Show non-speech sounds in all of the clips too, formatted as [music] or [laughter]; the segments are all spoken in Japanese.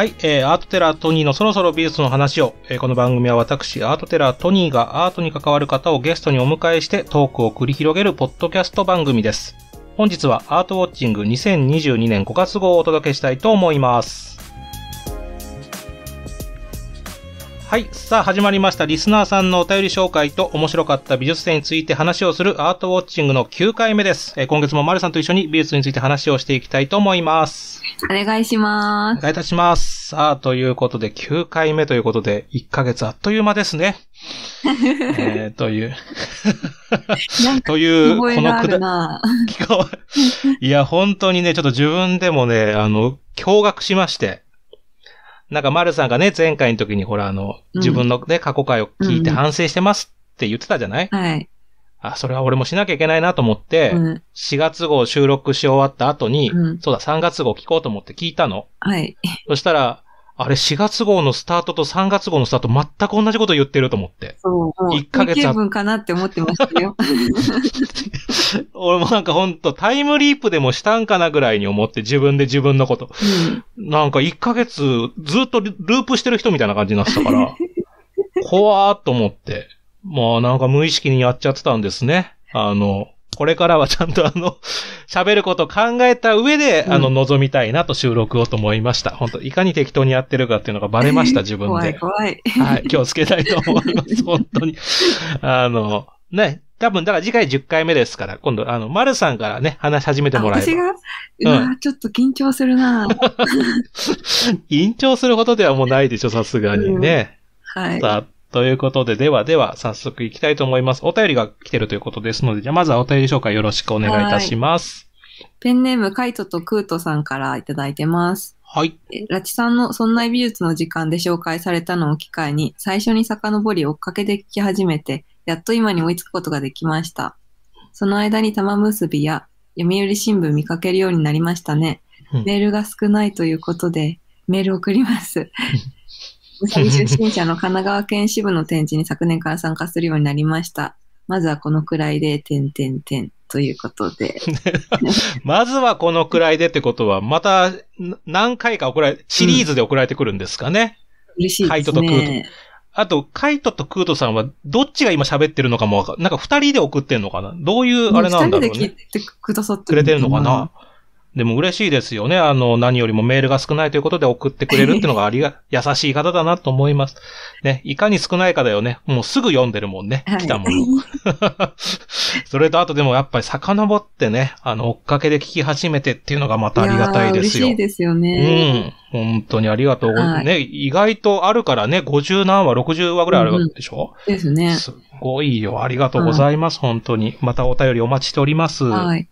はい、えー、アートテラートニーのそろそろ美術の話を、えー、この番組は私、アートテラートニーがアートに関わる方をゲストにお迎えしてトークを繰り広げるポッドキャスト番組です。本日はアートウォッチング2022年5月号をお届けしたいと思います。はい。さあ、始まりました。リスナーさんのお便り紹介と面白かった美術展について話をするアートウォッチングの9回目です。えー、今月も丸さんと一緒に美術について話をしていきたいと思います。お願いします。お願いいたします。さあ、ということで9回目ということで、1ヶ月あっという間ですね。[laughs] えー、というという、このくだ、いや、本当にね、ちょっと自分でもね、あの、驚愕しまして。なんか丸さんがね、前回の時にほら、あの、自分のね、過去回を聞いて反省してますって言ってたじゃない、はい。あ、それは俺もしなきゃいけないなと思って、うん、4月号収録し終わった後に、うん、そうだ、3月号聞こうと思って聞いたの。はい。そしたら、あれ4月号のスタートと3月号のスタート全く同じこと言ってると思って。そう。1ヶ月。分かなって思ってましたよ。[laughs] 俺もなんかほんとタイムリープでもしたんかなぐらいに思って自分で自分のこと。うん、なんか1ヶ月ずっとループしてる人みたいな感じになってたから、[laughs] 怖ーっと思って。まあなんか無意識にやっちゃってたんですね。あの、これからはちゃんとあの、[laughs] 喋ることを考えた上で、うん、あの、望みたいなと収録をと思いました。本当いかに適当にやってるかっていうのがバレました、自分で。怖い怖い。はい、気をつけたいと思います、[laughs] 本当に。あの、ね、多分、だから次回10回目ですから、今度、あの、丸さんからね、話し始めてもらえる。私がうん、ちょっと緊張するな [laughs] 緊張することではもうないでしょ、さすがにね。うん、はい。ということで、ではでは、早速行きたいと思います。お便りが来てるということですので、じゃあまずはお便り紹介よろしくお願いいたします。ペンネーム、カイトとクートさんからいただいてます。はい。ラチさんのそんな美術の時間で紹介されたのを機会に、最初に遡り追っかけで聞き始めて、やっと今に追いつくことができました。その間に玉結びや読売新聞見かけるようになりましたね。メールが少ないということで、メール送ります。う出身者の神奈川県支部の展示に昨年から参加するようになりました。まずはこのくらいで、点点点ということで。[laughs] まずはこのくらいでってことは、また何回か送られ、シリーズで送られてくるんですかね。うん、嬉しいですね。カイトとクート。あと、カイトとクートさんは、どっちが今喋ってるのかもわかなんか二人で送ってんのかなどういうあれなんだろうね。二人で聞いてくださってるくれてるのかなでも嬉しいですよね。あの、何よりもメールが少ないということで送ってくれるっていうのがありが、[laughs] 優しい方だなと思います。ね、いかに少ないかだよね。もうすぐ読んでるもんね。来たもの。[laughs] それとあとでもやっぱり遡ってね、あの、追っかけで聞き始めてっていうのがまたありがたいですよ。嬉しいですよね。うん。本当にありがとう。はい、ね、意外とあるからね、50何話、60話ぐらいあるでしょ、うんうん、ですね。すごいよ。ありがとうございます。はい、本当に。またお便りお待ちしております。はい。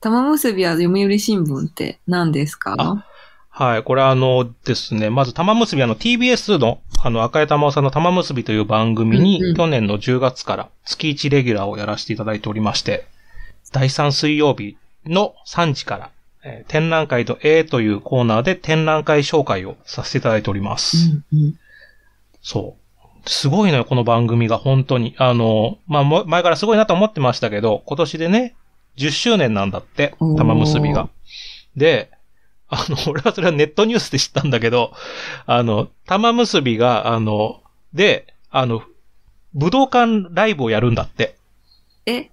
玉結びは読売新聞って何ですかはい。これあのですね、まず玉結びあの TBS のあの赤江玉緒さんの玉結びという番組に、うんうん、去年の10月から月1レギュラーをやらせていただいておりまして、第3水曜日の3時から、えー、展覧会と A というコーナーで展覧会紹介をさせていただいております。うんうん、そう。すごいのよ、この番組が、本当に。あの、まあ、前からすごいなと思ってましたけど、今年でね、10周年なんだって、玉結びが。で、あの、[laughs] 俺はそれはネットニュースで知ったんだけど、あの、玉結びが、あの、で、あの、武道館ライブをやるんだって。え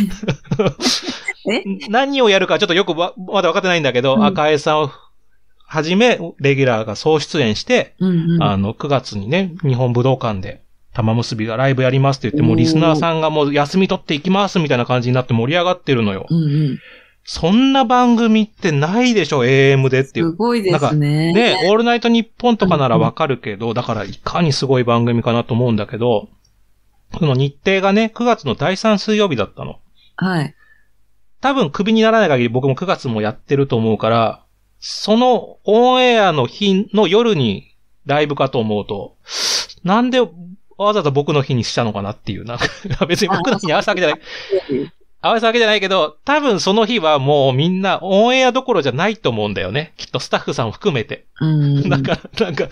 [laughs] [laughs] 何をやるかちょっとよくわまだ分かってないんだけど、うん、赤江さんをはじめ、レギュラーが総出演して、うんうん、あの、9月にね、日本武道館で玉結びがライブやりますって言って、もうリスナーさんがもう休み取っていきますみたいな感じになって盛り上がってるのよ。うんうんそんな番組ってないでしょ、AM でっていう。すごいですね。ね、オールナイトニッポンとかならわかるけど、だからいかにすごい番組かなと思うんだけど、その日程がね、9月の第3水曜日だったの。はい。多分クビにならない限り僕も9月もやってると思うから、そのオンエアの日の夜にライブかと思うと、なんでわざと僕の日にしたのかなっていう、なんか、[laughs] 別に僕の日に合わせたわけじゃない。合わせたわけじゃないけど、多分その日はもうみんなオンエアどころじゃないと思うんだよね。きっとスタッフさん含めて。うん。だから、なんか、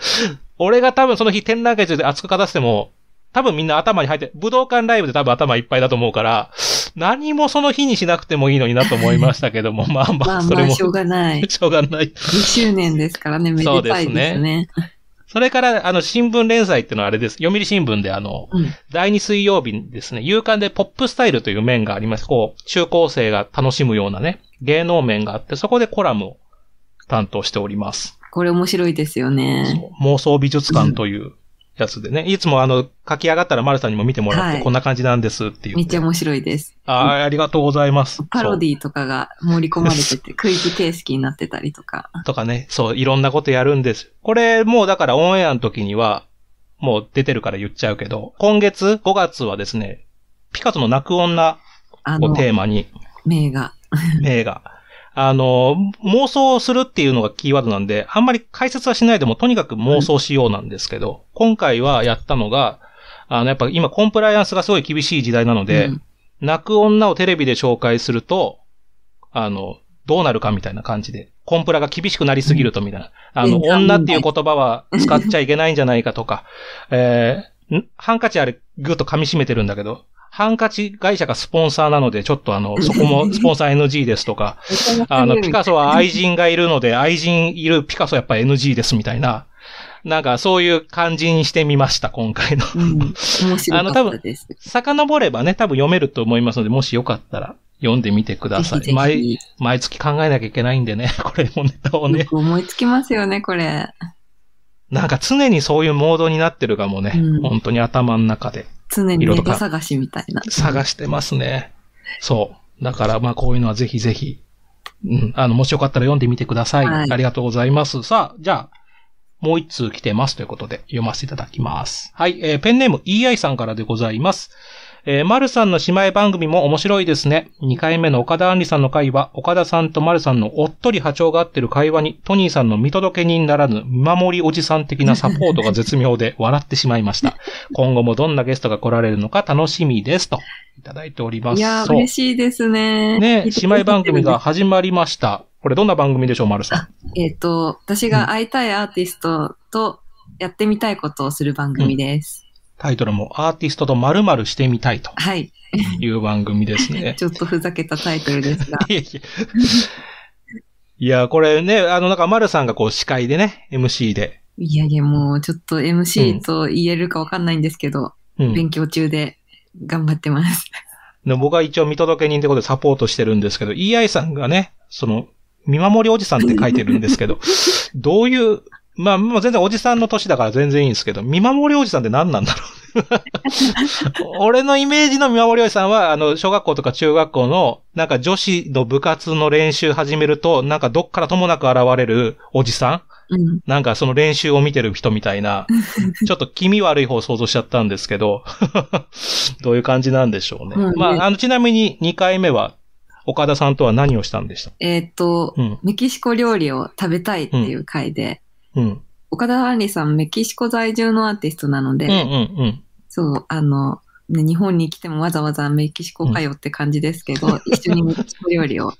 俺が多分その日展覧会中で熱く語っても、多分みんな頭に入って、武道館ライブで多分頭いっぱいだと思うから、何もその日にしなくてもいいのになと思いましたけども、[laughs] まあまあ、それも。まあまあしょうがない。[laughs] しょうがない。2周年ですからね、めでたいですね。そうですね。それから、あの、新聞連載っていうのはあれです。読売新聞であの、うん、第2水曜日にですね、夕刊でポップスタイルという面があります。こう、中高生が楽しむようなね、芸能面があって、そこでコラムを担当しております。これ面白いですよね。妄想美術館というやつでね。いつもあの、書き上がったら丸さんにも見てもらって、こんな感じなんですっていう。めっちゃ面白いです。ああありがとうございます。[laughs] パロディとかが盛り込まれてて、[laughs] クイズ形式になってたりとか。とかね、そう、いろんなことやるんです。これ、もうだからオンエアの時には、もう出てるから言っちゃうけど、今月、5月はですね、ピカソの泣く女をテーマに、名画。[laughs] 名画。あの、妄想するっていうのがキーワードなんで、あんまり解説はしないでも、とにかく妄想しようなんですけど、うん、今回はやったのが、あの、やっぱ今コンプライアンスがすごい厳しい時代なので、うん、泣く女をテレビで紹介すると、あの、どうなるかみたいな感じで、コンプラが厳しくなりすぎるとみたいな。あの、女っていう言葉は使っちゃいけないんじゃないかとか、えー、ハンカチあれぐっと噛み締めてるんだけど、ハンカチ会社がスポンサーなので、ちょっとあの、[laughs] そこもスポンサー NG ですとか、[laughs] あの、ピカソは愛人がいるので、愛人いるピカソやっぱ NG ですみたいな、なんかそういう感じにしてみました、今回の。うん、面かあの、多分、遡ればね、多分読めると思いますので、もしよかったら読んでみてください。ぜひぜひ毎、毎月考えなきゃいけないんでね、[laughs] これもネタをね。思いつきますよね、これ。なんか常にそういうモードになってるかもね、うん、本当に頭の中で。常に猫探しみたいな。探してますね。そう。だから、まあ、こういうのはぜひぜひ、うん、あの、もしよかったら読んでみてください。はい、ありがとうございます。さあ、じゃあ、もう一通来てますということで、読ませていただきます。はい、えー、ペンネーム EI さんからでございます。えー、丸さんの姉妹番組も面白いですね。2回目の岡田杏里さんの会は、岡田さんと丸さんのおっとり波長が合ってる会話に、トニーさんの見届け人ならぬ、見守りおじさん的なサポートが絶妙で [laughs] 笑ってしまいました。今後もどんなゲストが来られるのか楽しみですと、いただいております。いや、嬉しいですね。ね、姉妹番組が始まりました。これどんな番組でしょう、丸さん。えっ、ー、と、私が会いたいアーティストとやってみたいことをする番組です。うんタイトルもアーティストと〇〇してみたいという番組ですね。[laughs] ちょっとふざけたタイトルですが。[laughs] いやいや、これね、あの、なんか丸さんがこう司会でね、MC で。いやいや、もうちょっと MC と言えるかわかんないんですけど、うん、勉強中で頑張ってます。で僕は一応見届け人ってことでサポートしてるんですけど、EI さんがね、その、見守りおじさんって書いてるんですけど、[laughs] どういうまあ、もう全然おじさんの年だから全然いいんですけど、見守りおじさんって何なんだろう [laughs] 俺のイメージの見守りおじさんは、あの、小学校とか中学校の、なんか女子の部活の練習始めると、なんかどっからともなく現れるおじさん、うん、なんかその練習を見てる人みたいな、[laughs] ちょっと気味悪い方を想像しちゃったんですけど [laughs] どういう感じなんでしょうね。うん、まあ、あの、ちなみに2回目は、岡田さんとは何をしたんでしたえー、っと、うん、メキシコ料理を食べたいっていう回で、うん、岡田杏里さん、メキシコ在住のアーティストなので、うんうんうん、そう、あの、ね、日本に来てもわざわざメキシコかよって感じですけど、うん、一緒にメキシコ料理を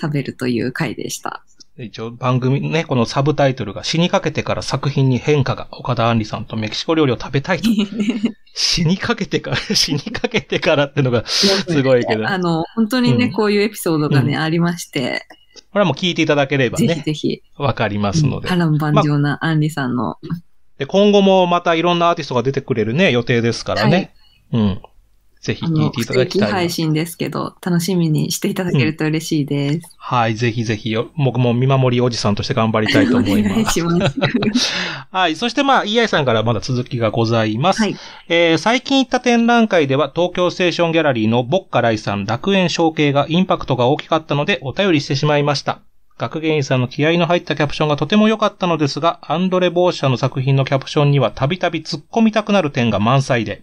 食べるという回でした。一応番組ね、このサブタイトルが死にかけてから作品に変化が岡田杏里さんとメキシコ料理を食べたいと。[laughs] 死にかけてから、死にかけてからってのがすごいけど。あの、本当にね、うん、こういうエピソードがね、うん、ありまして、これはもう聞いていただければね。ぜひぜひ。わかりますので。波乱万丈なアンリさんの、まで。今後もまたいろんなアーティストが出てくれるね、予定ですからね。はい、うん。ぜひ聞いていただきたい。配信ですけど、楽しみにしていただけると嬉しいです。うん、はい、ぜひぜひ僕も見守りおじさんとして頑張りたいと思います。お願いします。[laughs] はい、そしてまあ、EI さんからまだ続きがございます。はい、えー、最近行った展覧会では、東京ステーションギャラリーのボッカライさん楽園承継がインパクトが大きかったので、お便りしてしまいました。学芸員さんの気合の入ったキャプションがとても良かったのですが、アンドレ・ボーシャの作品のキャプションにはたびたび突っ込みたくなる点が満載で、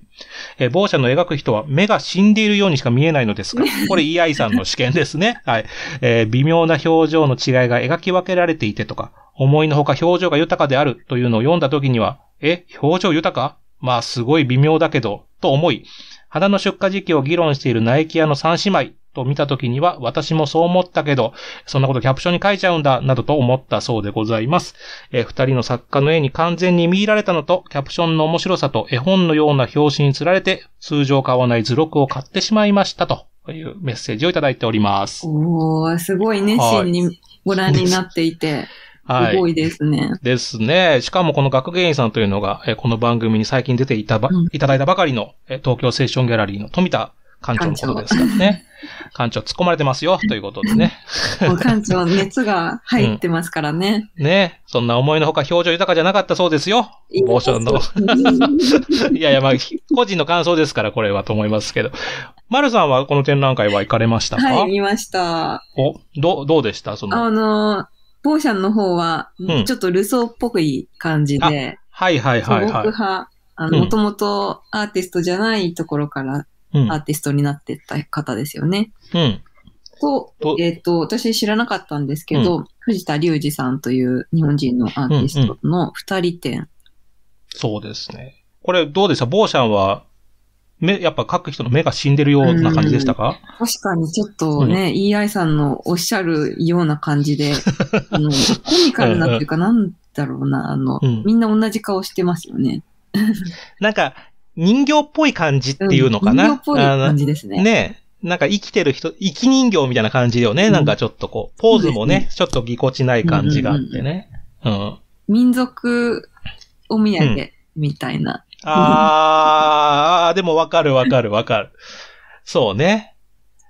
えー、ボーシャの描く人は目が死んでいるようにしか見えないのですが、[laughs] これ EI さんの試験ですね。はい。えー、微妙な表情の違いが描き分けられていてとか、思いのほか表情が豊かであるというのを読んだ時には、え、表情豊かまあすごい微妙だけど、と思い、花の出荷時期を議論しているナイキアの三姉妹と見た時には、私もそう思ったけど、そんなことキャプションに書いちゃうんだ、などと思ったそうでございます。えー、二人の作家の絵に完全に見入られたのと、キャプションの面白さと絵本のような表紙につられて、通常買わない図録を買ってしまいましたと。いうメッセージをいただいております。おー、すごい熱心にご覧になっていて。はいはい。すごいですね。ですね。しかもこの学芸員さんというのが、えこの番組に最近出ていたば、いただいたばかりの、東京セッションギャラリーの富田館長のことですからね。館長突っ込まれてますよ、ということでね。館長、熱が入ってますからね、う [laughs] ん、ねそんな思いのほか表情豊かじゃなかったそうですよ。某所の。いやいや、まあ、個人の感想ですから、これはと思いますけど。丸さんはこの展覧会は行かれましたかはい、見ました。お、ど、どうでしたその。あのー、某ンの方は、ちょっとルソーっぽい感じで。うん、はいはいはいはい。僕派。あの、もともとアーティストじゃないところからアーティストになってった方ですよね。うん。と、えっ、ー、と、私知らなかったんですけど、うん、藤田隆二さんという日本人のアーティストの二人展、うんうん、そうですね。これどうでしたボーシャンは、目、やっぱ書く人の目が死んでるような感じでしたか、確かにちょっとね、うん、EI さんのおっしゃるような感じで、[laughs] あのコミカルなっていうか、なんだろうな、あの、うん、みんな同じ顔してますよね。[laughs] なんか、人形っぽい感じっていうのかな。うん、人形っぽい感じですね。ね。なんか生きてる人、生き人形みたいな感じだよね。うん、なんかちょっとこう、ポーズもね、ちょっとぎこちない感じがあってね。うんうん、うん。民族お土産みたいな。うん、あー、でもわかるわかるわかる。そうね。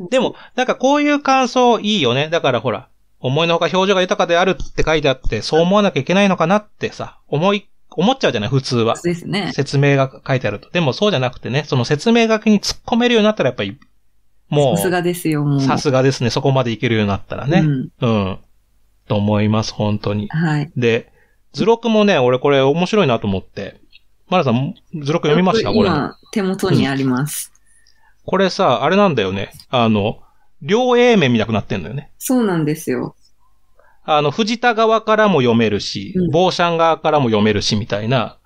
でも、なんかこういう感想いいよね。だからほら、思いのほか表情が豊かであるって書いてあって、そう思わなきゃいけないのかなってさ、思い思っちゃうじゃない普通は。そうですね。説明が書いてあると。でもそうじゃなくてね、その説明書きに突っ込めるようになったらやっぱり、もう。さすがですよ、もう。さすがですね。そこまでいけるようになったらね。うん。うん。と思います、本当に。はい。で、図録もね、俺これ面白いなと思って。マラさん、図録読みましたこれ。今、手元にあります、うん、これさ、あれなんだよね。あの、両 A 面見なくなってんのよね。そうなんですよ。あの、藤田側からも読めるし、坊山側からも読めるし、みたいな、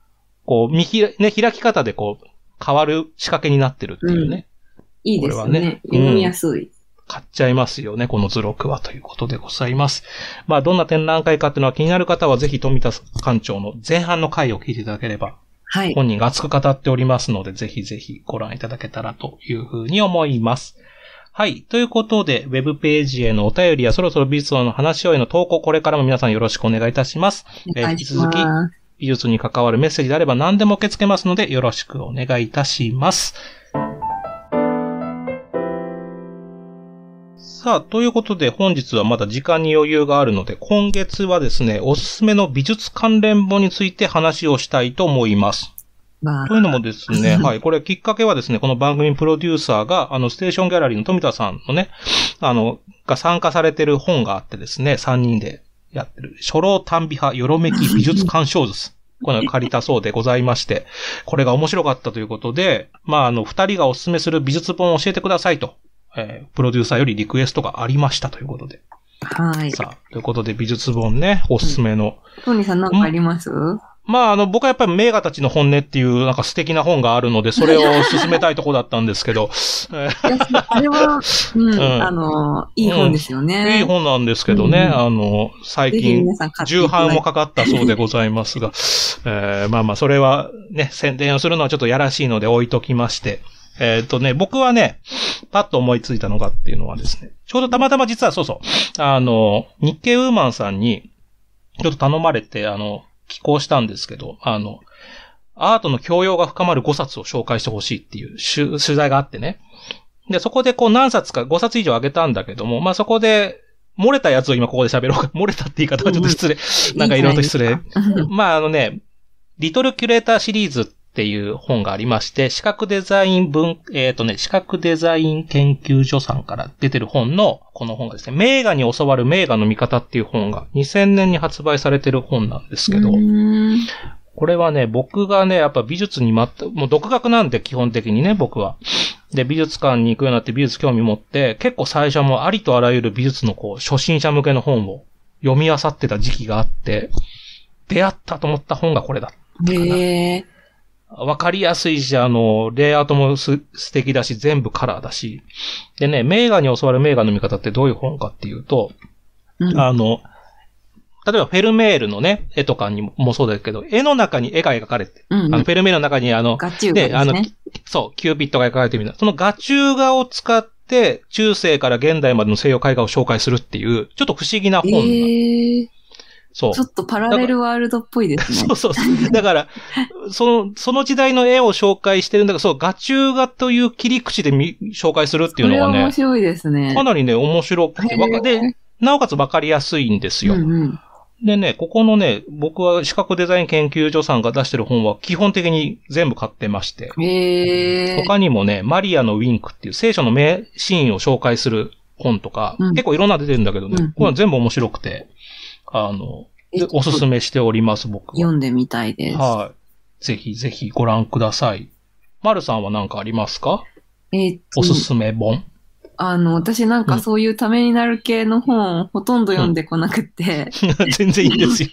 こう、見ひ、ね、開き方でこう、変わる仕掛けになってるっていうね。うん、いいですね。これはね。読みやすい。うん買っちゃいますよね、この図録はということでございます。まあ、どんな展覧会かっていうのは気になる方は、ぜひ富田館長の前半の回を聞いていただければ、はい。本人が熱く語っておりますので、ぜひぜひご覧いただけたらというふうに思います。はい。ということで、ウェブページへのお便りやそろそろ美術の話をへの投稿、これからも皆さんよろしくお願いいたします。え引き続き、美術に関わるメッセージであれば何でも受け付けますので、よろしくお願いいたします。さあ、ということで本日はまだ時間に余裕があるので、今月はですね、おすすめの美術関連本について話をしたいと思います。まあ、というのもですね、[laughs] はい、これきっかけはですね、この番組プロデューサーが、あの、ステーションギャラリーの富田さんのね、あの、が参加されてる本があってですね、3人でやってる、初老短美派よろめき美術鑑賞図。この借りたそうでございまして、これが面白かったということで、まあ、あの、二人がお勧めする美術本を教えてくださいと、えー、プロデューサーよりリクエストがありましたということで。はい。さあ、ということで美術本ね、おすすめの。トニーさん何かあります、うんまあ、あの、僕はやっぱり名画たちの本音っていうなんか素敵な本があるので、それを進めたいとこだったんですけど。あ [laughs] れは、うん、うん、あの、いい本ですよね、うん、いい本なんですけどね、うん、あの、最近、重版もかかったそうでございますが、[laughs] えー、まあまあ、それはね、宣伝をするのはちょっとやらしいので置いときまして。えっ、ー、とね、僕はね、パッと思いついたのがっていうのはですね、ちょうどたまたま実はそうそう、あの、日経ウーマンさんに、ちょっと頼まれて、あの、寄稿したんですけど、あの、アートの教養が深まる5冊を紹介してほしいっていう取材があってね。で、そこでこう何冊か5冊以上あげたんだけども、まあ、そこで、漏れたやつを今ここで喋ろうか。[laughs] 漏れたって言い方はちょっと失礼。なんかいろいろと失礼。まああのね、リトルキュレーターシリーズっていう本がありまして、視覚デザイン文、えっ、ー、とね、視覚デザイン研究所さんから出てる本の、この本がですね、名画に教わる名画の見方っていう本が2000年に発売されてる本なんですけど、これはね、僕がね、やっぱ美術にまった、もう独学なんで基本的にね、僕は。で、美術館に行くようになって美術興味持って、結構最初もありとあらゆる美術のこう、初心者向けの本を読み漁ってた時期があって、出会ったと思った本がこれだったかな。えーわかりやすいし、あの、レイアウトもす素敵だし、全部カラーだし。でね、名画に教わる名画の見方ってどういう本かっていうと、うん、あの、例えばフェルメールのね、絵とかにもそうだけど、絵の中に絵が描かれて、うんうん、あのフェルメールの中にあの、で、ね、あの、そう、キューピットが描かれてみた。いな。そのガチュー画を使って、中世から現代までの西洋絵画を紹介するっていう、ちょっと不思議な本な、えーそう。ちょっとパラレルワールドっぽいですね。そうそうそう。だから、その、その時代の絵を紹介してるんだけど、そう、画中画という切り口で紹介するっていうのはね。面白いですね。かなりね、面白くて、で、なおかつわかりやすいんですよ。うんうんでね、ここのね、僕は視覚デザイン研究所さんが出してる本は基本的に全部買ってまして。へー他にもね、マリアのウィンクっていう聖書の名シーンを紹介する本とか、うん、結構いろんな出てるんだけどね、うん、これは全部面白くて、あの、でおすすめしております、僕は。読んでみたいです。はい。ぜひぜひご覧ください。まるさんは何かありますかえっと。おすすめ本。あの、私なんかそういうためになる系の本、ほとんど読んでこなくて。うん、[laughs] 全然いいですよ。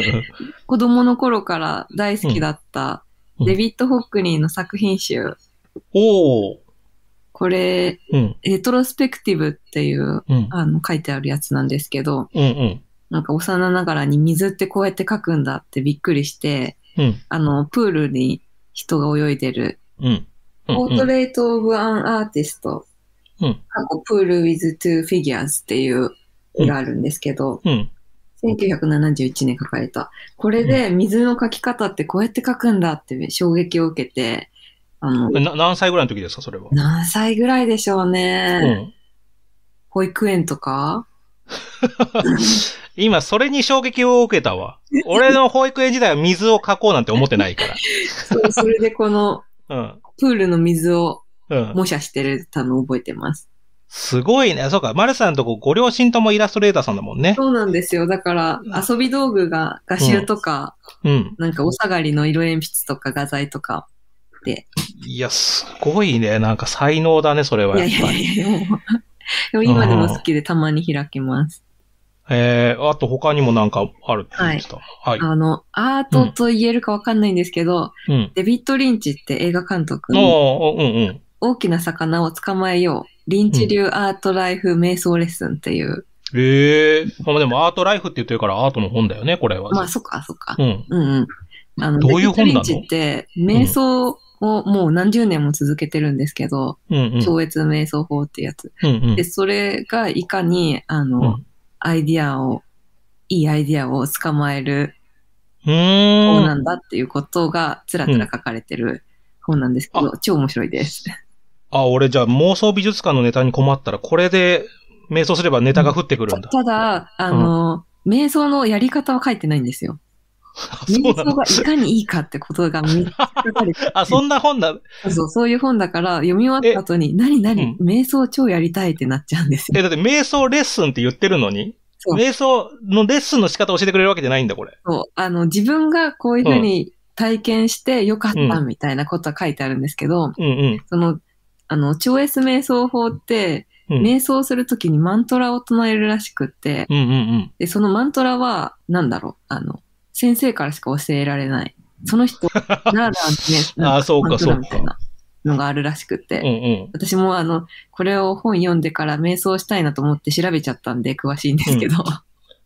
[laughs] 子供の頃から大好きだった、デビッド・ホックニーの作品集。おお。これ、うん、レトロスペクティブっていう、うん、あの、書いてあるやつなんですけど、うんうん、なんか幼ながらに水ってこうやって書くんだってびっくりして、うん、あの、プールに人が泳いでる。うんポートレート・オブ・アン・アーティスト。うん。プール・ウィズ・トゥ・ーフィギュアスっていう絵があるんですけど、うん。1971年書かれた。これで水の書き方ってこうやって書くんだって衝撃を受けて、あの。何歳ぐらいの時ですか、それは。何歳ぐらいでしょうね。うん。保育園とか [laughs] 今、それに衝撃を受けたわ。俺の保育園時代は水を書こうなんて思ってないから。[laughs] そう、それでこの、プールの水を模写してたのを覚えてます。すごいね。そうか、マルさんのとこご両親ともイラストレーターさんだもんね。そうなんですよ。だから、遊び道具が画集とか、うん、うん、なんかお下がりの色鉛筆とか画材とかで。いや、すごいね。なんか才能だね、それはやっぱり。いやいやいや、でも今でも好きでたまに開きます。えー、あと他にもなんかあるって言ってた。はい。はい、あの、アートと言えるかわかんないんですけど、うん、デビッド・リンチって映画監督の、うんうん、大きな魚を捕まえよう、リンチ流アートライフ瞑想レッスンっていう。うん、ええー、まあでもアートライフって言ってるからアートの本だよね、これは。まあそっか、そっか。うん。うんうん。あの、どういう本なのデビッド・リンチって瞑想、をもう何十年も続けてるんですけど、うんうん、超越瞑想法ってやつ、うんうん、で、それがいかに、あの、うんアイディアを、いいアイディアを捕まえる本なんだっていうことがつらつら書かれてる本なんですけど、うん、超面白いです。あ、俺じゃあ妄想美術館のネタに困ったら、これで瞑想すればネタが降ってくるんだ。ただ、あの、うん、瞑想のやり方は書いてないんですよ。瞑 [laughs] 想がいかにいいかってことがか [laughs] あ、そんな本だ。そうそう、いう本だから読み終わった後に、何何、瞑想超やりたいってなっちゃうんですよ。え、だって瞑想レッスンって言ってるのに瞑想のレッスンの仕方を教えてくれるわけじゃないんだ、これ。そう。あの、自分がこういうふうに体験してよかったみたいなことは書いてあるんですけど、うんうんうん、その、あの、超 S 瞑想法って、瞑想するときにマントラを唱えるらしくって、うんうんうん、でそのマントラは、なんだろう、あの、先生からしか教えられない。その人 [laughs] ならね、ああ、そうか、そうか。のがあるらしくて、うんうん、私もあの、これを本読んでから瞑想したいなと思って調べちゃったんで詳しいんですけど。うん、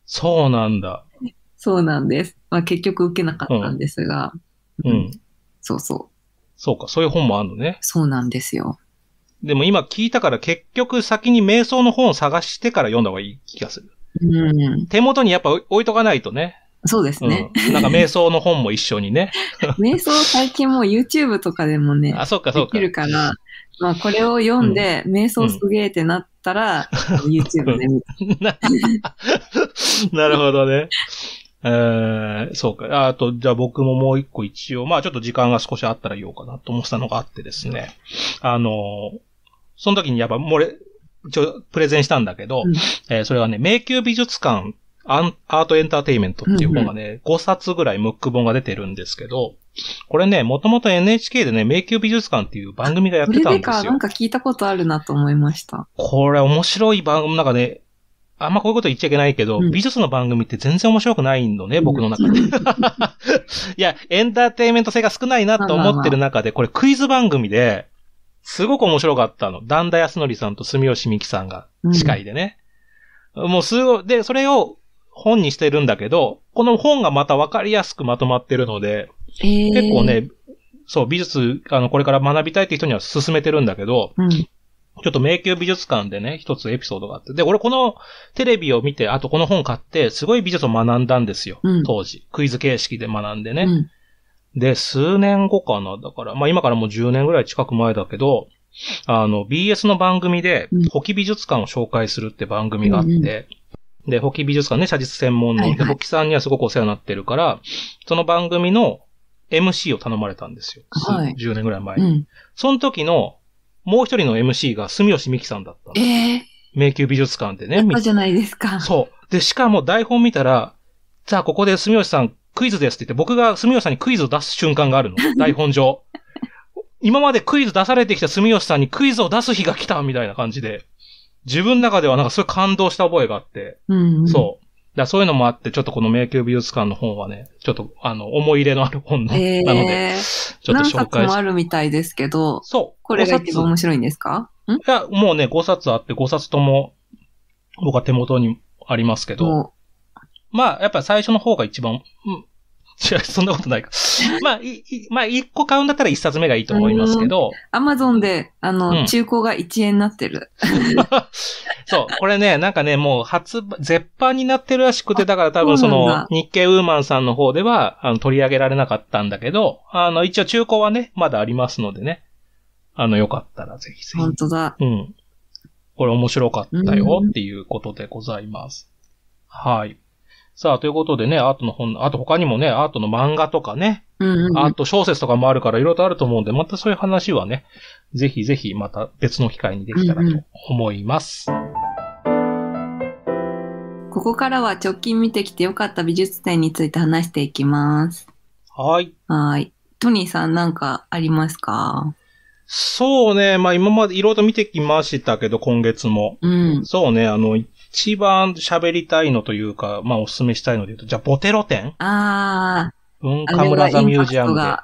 そうなんだ。[laughs] そうなんです。まあ結局受けなかったんですが。うん。うん、そうそう。そうか、そういう本もあるのね。そうなんですよ。でも今聞いたから結局先に瞑想の本を探してから読んだ方がいい気がする。うん、手元にやっぱ置いとかないとね。そうですね、うん、なんか瞑想の本も一緒にね。[laughs] 瞑想最近もう YouTube とかでもね、あ、そうかそうか。できるから、まあこれを読んで、瞑想すげえってなったら、うん、YouTube で見た。[laughs] なるほどね。えー、そうか。あと、じゃあ僕ももう一個一応、まあちょっと時間が少しあったら言おうかなと思ってたのがあってですね。あの、その時にやっぱ漏れ、一応プレゼンしたんだけど、うん、えー、それはね、迷宮美術館アンアートエンターテイメントっていう本がね、5冊ぐらいムック本が出てるんですけど、これね、もともと NHK でね、迷宮美術館っていう番組がやってたんですよ。これでか、なんか聞いたことあるなと思いました。これ面白い番組、なんかね、あんまこういうこと言っちゃいけないけど、うん、美術の番組って全然面白くないのね、僕の中で。[laughs] いや、エンターテイメント性が少ないなと思ってる中で、これクイズ番組で、すごく面白かったの。段田康則さんと住吉美希さんが司会でね。うん、もうすごい、で、それを本にしてるんだけど、この本がまたわかりやすくまとまってるので、えー、結構ね、そう、美術、あの、これから学びたいって人には進めてるんだけど、うん、ちょっと迷宮美術館でね、一つエピソードがあって。で、俺このテレビを見て、あとこの本買って、すごい美術を学んだんですよ、うん、当時。クイズ形式で学んでね。うん、で、数年後かな、だから、まあ今からもう10年ぐらい近く前だけど、あの、BS の番組で、保木美術館を紹介するって番組があって、うんうんで、ホキ美術館ね、写実専門の。で、ホキさんにはすごくお世話になってるから、その番組の MC を頼まれたんですよ。はい。10年ぐらい前に。うん、その時の、もう一人の MC が住吉美樹さんだったええー、迷宮美術館でね。あじゃないですか。そう。で、しかも台本見たら、さあ、ここで住吉さんクイズですって言って、僕が住吉さんにクイズを出す瞬間があるの。[laughs] 台本上。今までクイズ出されてきた住吉さんにクイズを出す日が来たみたいな感じで。自分の中ではなんかすごい感動した覚えがあって、うんうそう。だそういうのもあって、ちょっとこの迷宮美術館の本はね、ちょっとあの、思い入れのある本なので、ちょっと紹介し何冊もあるみたいですけど、そう。これが一番面白いんですかいや、もうね、5冊あって5冊とも僕は手元にありますけど、まあ、やっぱり最初の方が一番、[laughs] 違う、そんなことないか。まあ、い、まあ、一個買うんだったら一冊目がいいと思いますけど。アマゾンで、あの、うん、中古が1円になってる。[laughs] そう、これね、なんかね、もう発絶版になってるらしくて、だから多分その、日経ウーマンさんの方では、あの、取り上げられなかったんだけど、あの、一応中古はね、まだありますのでね。あの、よかったらぜひぜひ。本当だ。うん。これ面白かったよっていうことでございます。はい。さあ、ということでね、アートの本、あと他にもね、アートの漫画とかね、うんうん、アート小説とかもあるからいろいろとあると思うんで、またそういう話はね、ぜひぜひまた別の機会にできたらと思います。うんうん、ここからは直近見てきて良かった美術展について話していきます。はい。はい。トニーさんなんかありますかそうね。まあ今までいろいろと見てきましたけど、今月も。うん。そうね。あの、一一番喋りたいのというか、まあお勧めしたいので言うと、じゃあボテロ展ああ。文化村ザミュージアムで。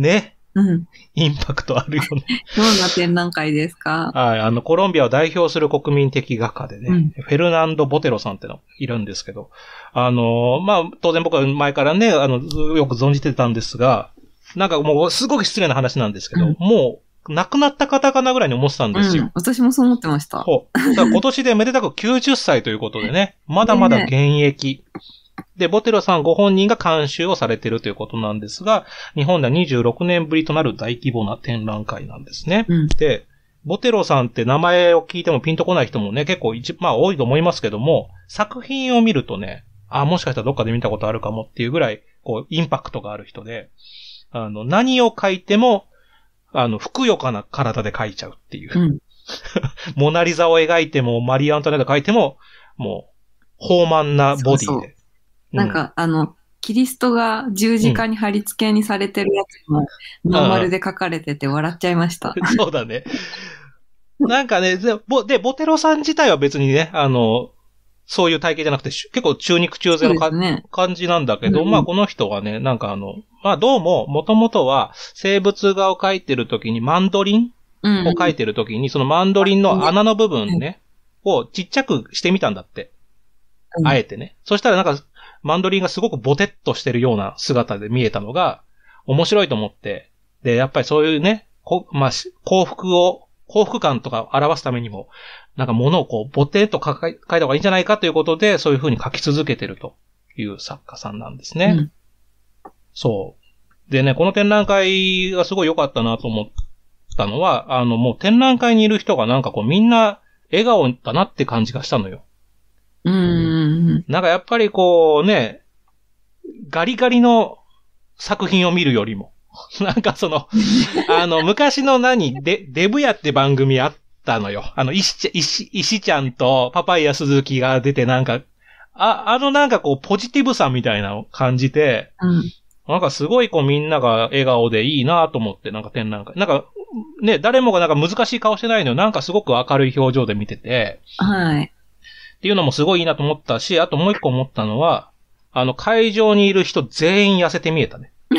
ね。うん。インパクトあるよね。[laughs] どんな展覧会ですかはい、あの、コロンビアを代表する国民的画家でね、うん、フェルナンド・ボテロさんってのいるんですけど、あの、まあ、当然僕は前からね、あの、よく存じてたんですが、なんかもうすごく失礼な話なんですけど、うん、もう亡くなった方かなぐらいに思ってたんですよ。うん、私もそう思ってました。ほう。だ今年でめでたく90歳ということでね、まだまだ現役。で、ボテロさんご本人が監修をされているということなんですが、日本では26年ぶりとなる大規模な展覧会なんですね。うん、で、ボテロさんって名前を聞いてもピンとこない人もね、結構一、まあ多いと思いますけども、作品を見るとね、あ、もしかしたらどっかで見たことあるかもっていうぐらい、こう、インパクトがある人で、あの、何を書いてもあの、ふくよかな体で描いちゃうっていう。うん、[laughs] モナリザを描いても、マリアントネット描いても、もう、豊満なボディで。なんか、あの、キリストが十字架に貼り付けにされてるやつも、ノーマルで書かれてて笑っちゃいました。[laughs] そうだね。なんかねで、ボテロさん自体は別にね、あの、そういう体型じゃなくて、結構中肉中背のね、感じなんだけど、うん、まあこの人はね、なんかあの、まあどうも、もともとは生物画を描いてる時にマンドリンを描いてる時に、そのマンドリンの穴の部分ね、をちっちゃくしてみたんだって。あえてね。そしたらなんか、マンドリンがすごくボテッとしてるような姿で見えたのが、面白いと思って。で、やっぱりそういうね、こまあ、幸福を、幸福感とかを表すためにも、なんか物をこう、ボテっと書いた方がいいんじゃないかということで、そういう風に書き続けてるという作家さんなんですね。うん、そう。でね、この展覧会がすごい良かったなと思ったのは、あの、もう展覧会にいる人がなんかこう、みんな笑顔だなって感じがしたのよ。うん。なんかやっぱりこうね、ガリガリの作品を見るよりも、[laughs] なんかその、あの、昔の何、で、デブやって番組あって、たのよ。あの、石ちゃん、石、石ちゃんとパパイヤ鈴木が出てなんか、あ、あのなんかこう、ポジティブさみたいなの感じて、うん、なんかすごいこう、みんなが笑顔でいいなと思って、なんか展覧会。なんか、ね、誰もがなんか難しい顔してないのよ。なんかすごく明るい表情で見てて、はい。っていうのもすごいいいなと思ったし、あともう一個思ったのは、あの、会場にいる人全員痩せて見えたね。[laughs]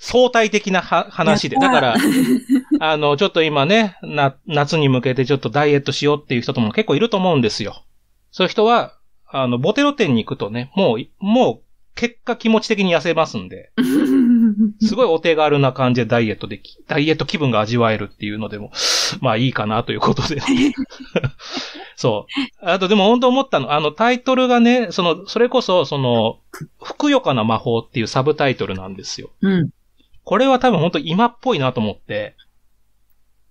相対的な話で。だから、[laughs] あの、ちょっと今ね、な、夏に向けてちょっとダイエットしようっていう人とも結構いると思うんですよ。そういう人は、あの、ボテロ店に行くとね、もう、もう、結果気持ち的に痩せますんで。[laughs] すごいお手軽な感じでダイエットでき、ダイエット気分が味わえるっていうのでも、[laughs] まあいいかなということで、ね。そう。あとでも本当思ったの、あのタイトルがね、その、それこそ、その、ふくよかな魔法っていうサブタイトルなんですよ。うん。これは多分本当今っぽいなと思って。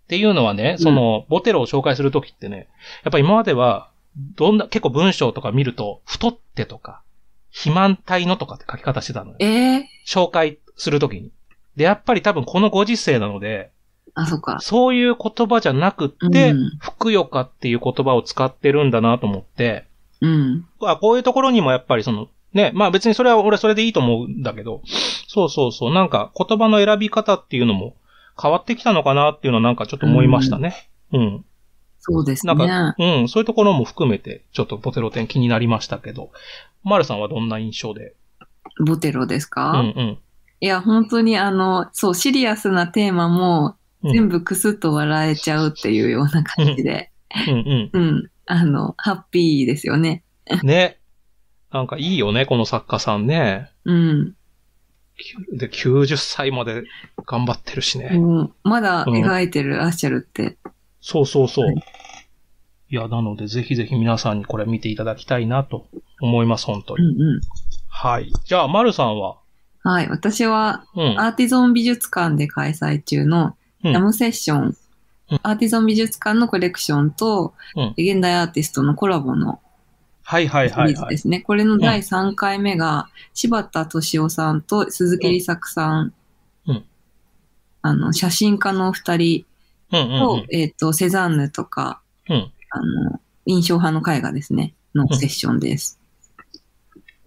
っていうのはね、その、ボテロを紹介するときってね、やっぱ今までは、どんな、結構文章とか見ると、太ってとか、肥満体のとかって書き方してたのよ。えー、紹介するときに。で、やっぱり多分このご時世なので、あ、そっか。そういう言葉じゃなくて、ふくよかっていう言葉を使ってるんだなと思って、うん。あ、こういうところにもやっぱりその、ね、まあ別にそれは俺それでいいと思うんだけど、そうそうそう、なんか言葉の選び方っていうのも、変わってきたのかなっていうのはなんかちょっと思いましたね。うん。うん、そうですね。なんか、うん、そういうところも含めて、ちょっとボテロ展気になりましたけど、マルさんはどんな印象でボテロですかうんうん。いや、本当にあの、そう、シリアスなテーマも、全部クスッと笑えちゃうっていうような感じで。うん、うん、[laughs] うん。あの、ハッピーですよね。ね。なんかいいよね、この作家さんね。うん。で、90歳まで頑張ってるしね。うん。まだ描いてる、アッシャルって。そうそうそう。はい、いや、なので、ぜひぜひ皆さんにこれ見ていただきたいなと思います、本当に。うんうん。はい。じゃあ、まるさんははい。私は、アーティゾン美術館で開催中のダムセッション、うんうん、アーティゾン美術館のコレクションと、現代アーティストのコラボのはいはいはい、ですね。これの第3回目が、柴田敏夫さんと鈴木里作さん、あの、写真家のお二人と、うんえっ、と、セザンヌとか、うん、あの、印象派の絵画ですね、のセッションです。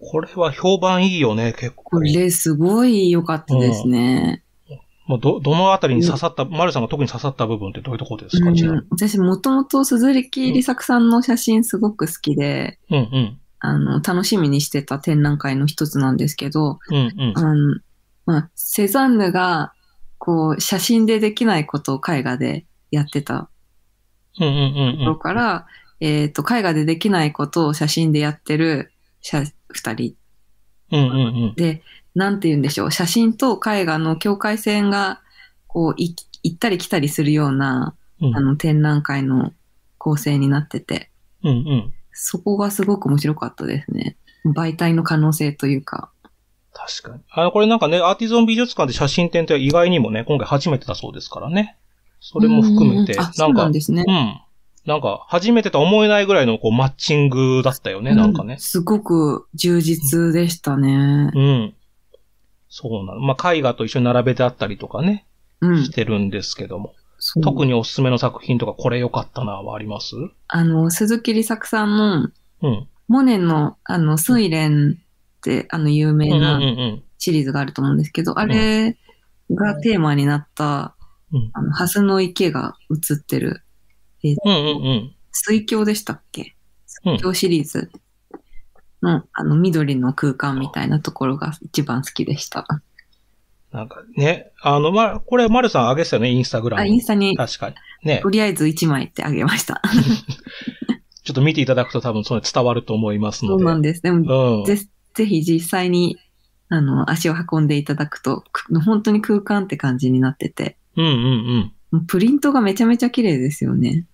これは評判いいよね、結構。これすごい良かったですね。もうど、どのあたりに刺さった、うん、さんが特に刺さった部分ってどういうところですか、うん、私もともと鈴木里作さんの写真すごく好きで、うんうん、あの、楽しみにしてた展覧会の一つなんですけど、うんうん、あのまあ、セザンヌが、こう、写真でできないことを絵画でやってたところから、えっ、ー、と、絵画でできないことを写真でやってる二人。うんうんうん、で、なんて言うんでしょう、写真と絵画の境界線が、こう、行ったり来たりするような、うん、あの、展覧会の構成になってて、うんうん、そこがすごく面白かったですね。媒体の可能性というか。確かに。あこれなんかね、アーティゾン美術館で写真展って意外にもね、今回初めてだそうですからね。それも含めて、うんうん、なんんですね。うん。なんか、初めてとは思えないぐらいのこうマッチングだったよね、なんかね。すごく充実でしたね。うん。そうなの。まあ、絵画と一緒に並べてあったりとかね、うん、してるんですけども。特におすすめの作品とか、これ良かったな、はありますあの、鈴木里作さんの、うん、モネの、あの、ス睡蓮って、あの、有名なシリーズがあると思うんですけど、あれがテーマになった、うん、あの、蓮の池が映ってる、えー、うんうんうん、水鏡でしたっけ水鏡シリーズ。うんの、あの、緑の空間みたいなところが一番好きでした。なんかね、あの、ま、これ、丸さんあげてたよね、インスタグラム。あ、インスタに。確かに。ね。とりあえず1枚ってあげました。[laughs] ちょっと見ていただくと多分それ伝わると思いますので。そうなんです。でも、うん、ぜぜひ実際に、あの、足を運んでいただくと、本当に空間って感じになってて。うんうんうん。プリントがめちゃめちゃ綺麗ですよね。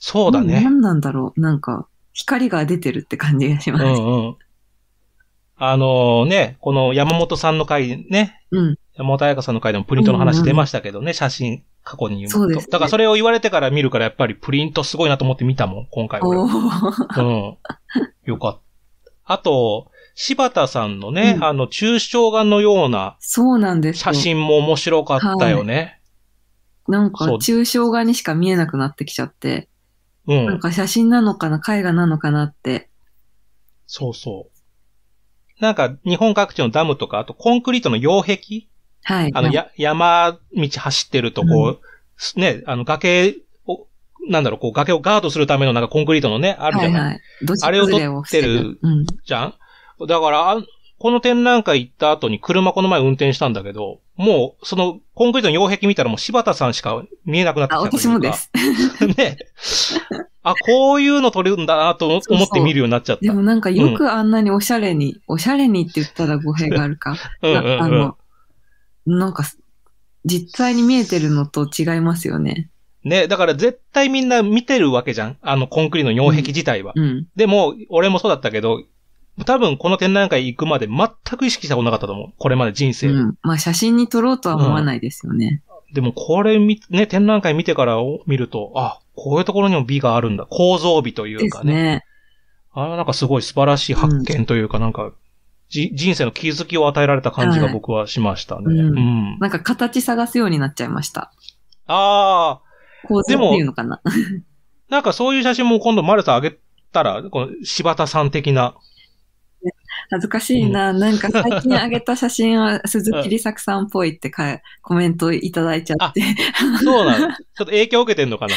そうだね。何なんだろう。なんか、光が出てるって感じがします。うんうん。あのね、この山本さんの回ね、うん、山本彩香さんの回でもプリントの話出ましたけどね、うんうん、写真、過去に言うと。そうです、ね、だからそれを言われてから見るから、やっぱりプリントすごいなと思って見たもん、今回俺。うん。よかった。あと、柴田さんのね、うん、あの、抽象画のような、そうなんです。写真も面白かったよね。なんはい、なんか、抽象画にしか見えなくなってきちゃって。うん。なんか写真なのかな、絵画なのかなって。そうそう。なんか、日本各地のダムとか、あとコンクリートの擁壁はい。あの、や、山道走ってるとこう、うん、ね、あの、崖を、なんだろう、こう、崖をガードするためのなんかコンクリートのね、あるじゃない。はいはい、あれを撮ってる、じゃん、うん、だから、この展覧会行った後に車この前運転したんだけど、もう、その、コンクリートの擁壁見たらもう柴田さんしか見えなくなってきたあ、私もです。[laughs] ね。あ、こういうの撮れるんだなと思って見るようになっちゃった。でもなんかよくあんなにおしゃれに、うん、おしゃれにって言ったら語弊があるか。うんうんうん、あの、なんか、実際に見えてるのと違いますよね。ね、だから絶対みんな見てるわけじゃん。あのコンクリートの擁壁自体は。うんうん、でも、俺もそうだったけど、多分この展覧会行くまで全く意識したことなかったと思う。これまで人生。うん。まあ写真に撮ろうとは思わないですよね。うん、でもこれ見、ね、展覧会見てから見ると、あ、こういうところにも美があるんだ。構造美というかね。ですね。あれはなんかすごい素晴らしい発見というか、うん、なんか、じ、人生の気づきを与えられた感じが僕はしましたね。はい、うん、うん。なんか形探すようになっちゃいました。ああ。構造っていうのかな。なんかそういう写真も今度マルさんあげたら、この柴田さん的な。恥ずかしいな。うん、なんか最近上げた写真は鈴木里作さんっぽいってかコメントいただいちゃって。そうなのちょっと影響を受けてんのかな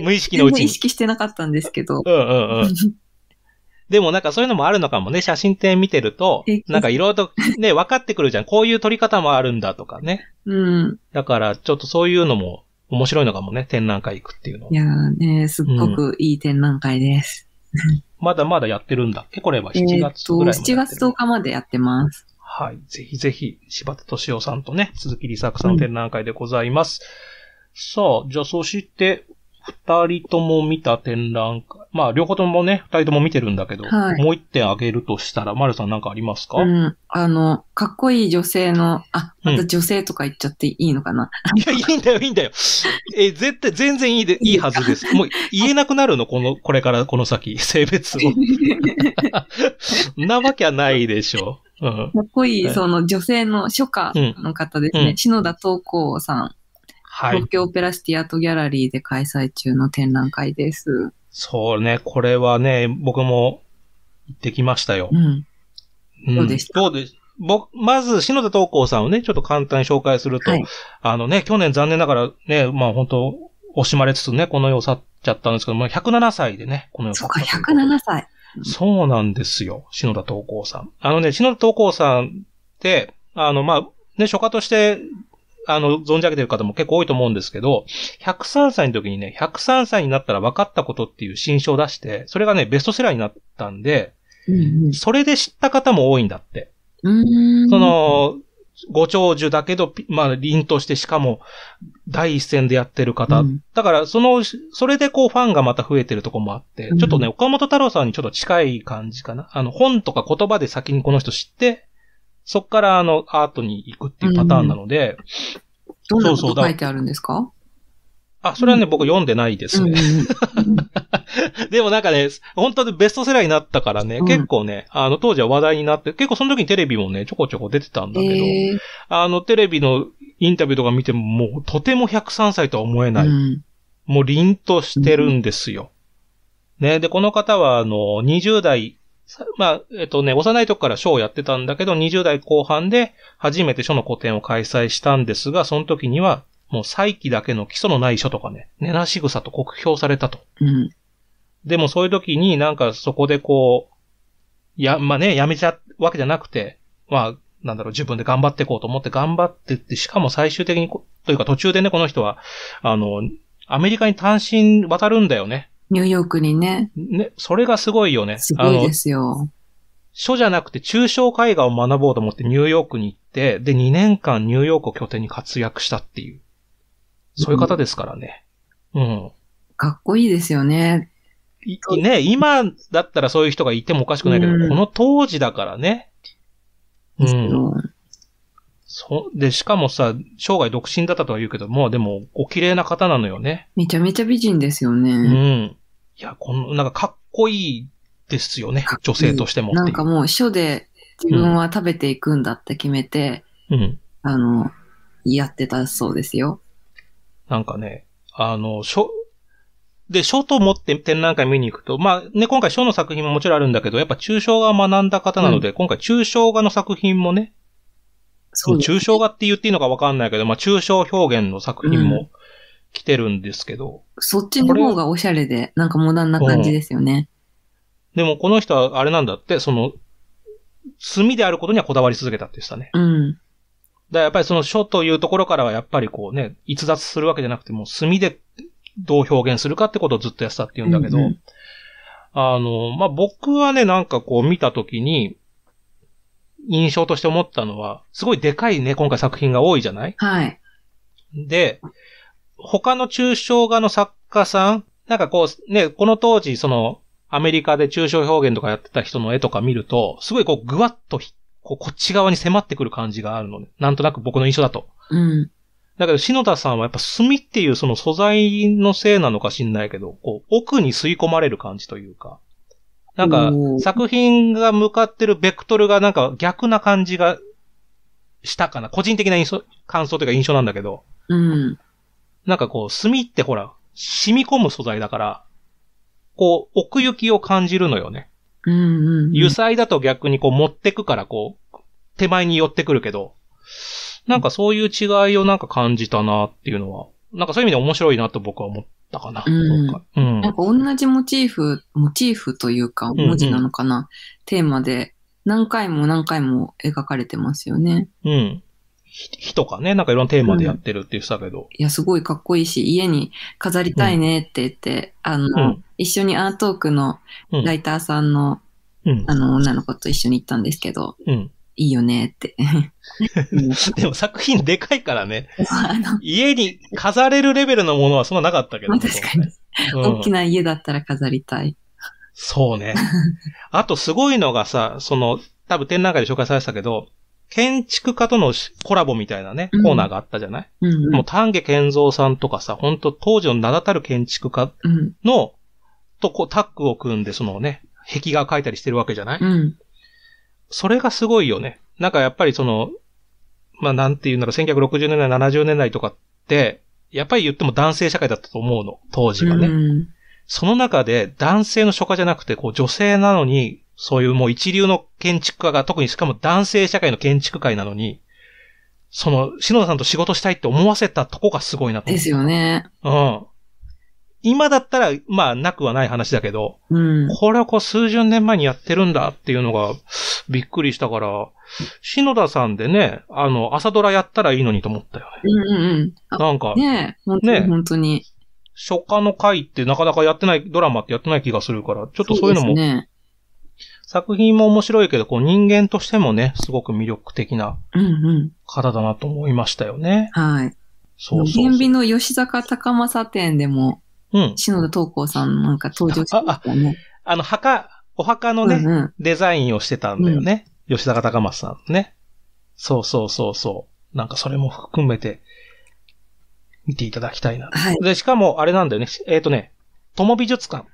無意識のうちに。意識してなかったんですけど。うんうんうん。[laughs] でもなんかそういうのもあるのかもね。写真展見てると、なんかいろいろとね、[laughs] 分かってくるじゃん。こういう撮り方もあるんだとかね。うん。だからちょっとそういうのも面白いのかもね。展覧会行くっていうのは。いやーね、すっごくいい展覧会です。うん [laughs] まだまだやってるんだっけこれは7月ぐらいまで、7月10日までやってます。はい。ぜひぜひ、柴田敏夫さんとね、鈴木里作さんの展覧会でございます。うん、さあ、じゃあそして、二人とも見た展覧会、まあ、両方ともね、二人とも見てるんだけど、はい、もう一点挙げるとしたら、マルさんなんかありますかうん。あの、かっこいい女性の、あ、また女性とか言っちゃっていいのかな、うん、いや、いいんだよ、いいんだよ。え、絶対、全然いいで、いいはずです。もう言えなくなるの、この、これからこの先、性別を。なわけはないでしょう。かっこいい、その女性の初夏の方ですね。うんうん、篠田東光さん。はい、東京オペラシティアートギャラリーで開催中の展覧会です。そうね、これはね、僕も行ってきましたよ。うん。うん、どうでしたどうで僕、まず、篠田東光さんをね、ちょっと簡単に紹介すると、はい、あのね、去年残念ながらね、まあ本当惜しまれつつね、この世を去っちゃったんですけども、107歳でね、この世を去っちゃった。そうか、107歳。そうなんですよ、篠田東光さん。あのね、篠田東光さんって、あの、まあ、ね、書家としてあの、存じ上げてる方も結構多いと思うんですけど、103歳の時にね、103歳になったら分かったことっていう新書を出して、それがね、ベストセラーになったんで、それで知った方も多いんだって。その、ご長寿だけど、まあ、凛としてしかも、第一線でやってる方。だから、その、それでこう、ファンがまた増えてるとこもあって、ちょっとね、岡本太郎さんにちょっと近い感じかな。あの、本とか言葉で先にこの人知って、そっからあの、アートに行くっていうパターンなので。うん、どんなこと書いてあるんですかあ、それはね、うん、僕読んでないですね。[laughs] でもなんかね、本当にベストセラーになったからね、うん、結構ね、あの当時は話題になって、結構その時にテレビもね、ちょこちょこ出てたんだけど、えー、あのテレビのインタビューとか見ても、もうとても103歳とは思えない。うん、もう凛としてるんですよ。ね、で、この方はあの、20代まあ、えっとね、幼い時から書をやってたんだけど、20代後半で初めて書の個展を開催したんですが、その時には、もう再起だけの基礎のない書とかね、寝なし草と酷評されたと。うん。でもそういう時になんかそこでこう、や、まあね、やめちゃうわけじゃなくて、まあ、なんだろう、自分で頑張っていこうと思って頑張ってって、しかも最終的に、というか途中でね、この人は、あの、アメリカに単身渡るんだよね。ニューヨークにね。ね、それがすごいよね。すごいですよ。書じゃなくて抽象絵画を学ぼうと思ってニューヨークに行って、で、2年間ニューヨークを拠点に活躍したっていう。そういう方ですからね。うん。うん、かっこいいですよね。ね、今だったらそういう人がいてもおかしくないけど、うん、この当時だからね。うん。そ、で、しかもさ、生涯独身だったとは言うけども、でも、お綺麗な方なのよね。めちゃめちゃ美人ですよね。うん。いや、この、なんかかっこいいですよね。いい女性としてもなんかもう書で自分は食べていくんだって決めて、うん、あの、やってたそうですよ。なんかね、あの、書、で、書と思って展覧会見に行くと、まあね、今回書の作品ももちろんあるんだけど、やっぱ抽象画学んだ方なので、うん、今回抽象画の作品もね、そう、ね、抽象画って言っていいのかわかんないけど、まあ抽象表現の作品も来てるんですけど。そっちの方がおしゃれで、なんかモダンな感じですよね。でもこの人はあれなんだって、その、炭であることにはこだわり続けたって言ってたね。うん。だやっぱりその書というところからはやっぱりこうね、逸脱するわけじゃなくても、墨でどう表現するかってことをずっとやってたって言うんだけど、うんうん、あの、まあ、僕はね、なんかこう見たときに、印象として思ったのは、すごいでかいね、今回作品が多いじゃないはい。で、他の抽象画の作家さん、なんかこう、ね、この当時、その、アメリカで抽象表現とかやってた人の絵とか見ると、すごいこう、ぐわっとこうこっち側に迫ってくる感じがあるので、ね、なんとなく僕の印象だと。うん。だけど、篠田さんはやっぱ墨っていうその素材のせいなのか知んないけど、こう、奥に吸い込まれる感じというか、なんか、作品が向かってるベクトルがなんか逆な感じがしたかな。個人的な印象、感想というか印象なんだけど。うん。なんかこう、炭ってほら、染み込む素材だから、こう、奥行きを感じるのよね。うんうん、油彩だと逆にこう持ってくからこう、手前に寄ってくるけど、なんかそういう違いをなんか感じたなっていうのは、なんかそういう意味で面白いなと僕は思ったかな。うん。なんか、うん、なんか同じモチーフ、モチーフというか文字なのかな、うんうん、テーマで何回も何回も描かれてますよね。うん。日とかね、なんかいろんなテーマでやってるって言ってたけど。うん、いや、すごいかっこいいし、家に飾りたいねって言って、うん、あの、うん、一緒にアートークのライターさんの、あの、女の子と一緒に行ったんですけど、いいよねって。[laughs] でも作品でかいからね。家に飾れるレベルのものはそんななかったけど、確かに、大きな家だったら飾りたい。そうね。あとすごいのがさ、その、多分展覧会で紹介されてたけど、建築家とのコラボみたいなね、コーナーがあったじゃない、うん、もう丹下健三さんとかさ、本当当時の名だたる建築家の、うん、とこうタッグを組んで、そのね、壁画を描いたりしてるわけじゃない、うん、それがすごいよね。なんかやっぱりその、まあなんて言うんだろう、1960年代、70年代とかって、やっぱり言っても男性社会だったと思うの、当時はね。その中で男性の書家じゃなくて、こう女性なのに、そういうもう一流の建築家が、特にしかも男性社会の建築界なのに、その、篠田さんと仕事したいって思わせたとこがすごいなと。ですよね。うん。今だったら、まあ、なくはない話だけど、うん、これをこう数十年前にやってるんだっていうのがびっくりしたから、篠田さんでね、あの、朝ドラやったらいいのにと思ったよね。うんうんうん。なんか、ね本当に、ね、本当に。初夏の回ってなかなかやってない、ドラマってやってない気がするから、ちょっとそういうのも作品も面白いけど、こう人間としてもね、すごく魅力的な方だなと思いましたよね。うんうん、はい。そうそうそう。の吉坂高政店でも、うん。篠田東光さんなんか登場してたねあ。あの、墓、お墓のね、うんうん、デザインをしてたんだよね。うん、吉坂高政さんね。そうそうそうそう。なんかそれも含めて、見ていただきたいな。はい。で、しかも、あれなんだよね。えっ、ー、とね、友美術館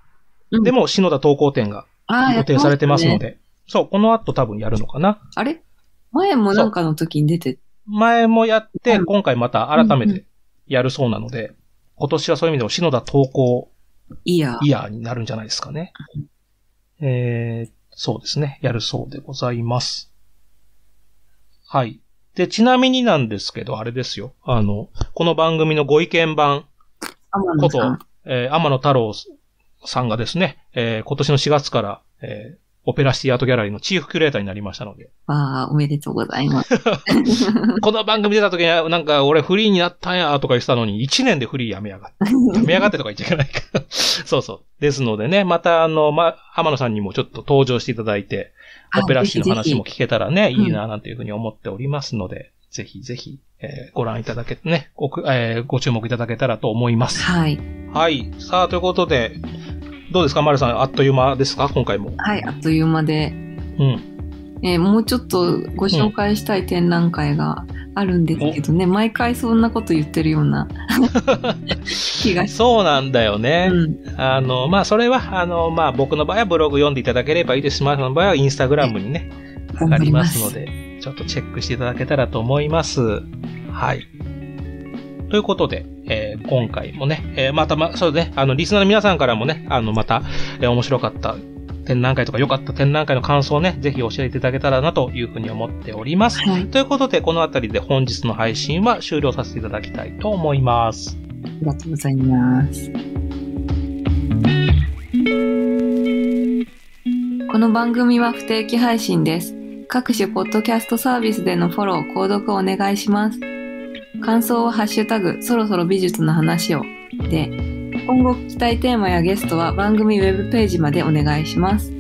でも篠田東光展が予定されてますので。ね、そう、この後多分やるのかな。あれ前もなんかの時に出て。前もやって、今回また改めてやるそうなので、うんうん、今年はそういう意味でも篠田投稿イヤーイヤーになるんじゃないですかね。えー、そうですね。やるそうでございます。はい。で、ちなみになんですけど、あれですよ。あの、この番組のご意見版こと、えー、天野太郎さんがですね、えー、今年の4月から、えー、オペラシティアートギャラリーのチーフキュレーターになりましたので。ああ、おめでとうございます。[laughs] この番組出た時に、なんか俺フリーになったんやとか言ってたのに、1年でフリーやめやがって。[laughs] やめやがってとか言っちゃいけないか [laughs] そうそう。ですのでね、またあの、ま、浜野さんにもちょっと登場していただいて、オペラシティの話も聞けたらね、いいななんていうふうに思っておりますので、うん、ぜひぜひ、えー、ご覧いただけてね、ご、えー、ご注目いただけたらと思います。はい。はい。さあ、ということで、どうですか、丸さん、あっという間ですか、今回も。はい、あっという間で。うん。えー、もうちょっとご紹介したい展覧会があるんですけどね、毎回そんなこと言ってるような [laughs] 気がそうなんだよね。うん、あの、まあ、それは、あの、まあ、僕の場合はブログ読んでいただければいいですし、さんの場合はインスタグラムにね、ありますので、ちょっとチェックしていただけたらと思います。はい。ということで、えー、今回もね、えー、またま、そうね、あの、リスナーの皆さんからもね、あの、また、えー、面白かった展覧会とか良かった展覧会の感想をね、ぜひ教えていただけたらなというふうに思っております。はい、ということで、このあたりで本日の配信は終了させていただきたいと思います。ありがとうございます。この番組は不定期配信です。各種ポッドキャストサービスでのフォロー、購読をお願いします。感想をハッシュタグ、そろそろ美術の話をで、今後聞きたいテーマやゲストは番組ウェブページまでお願いします。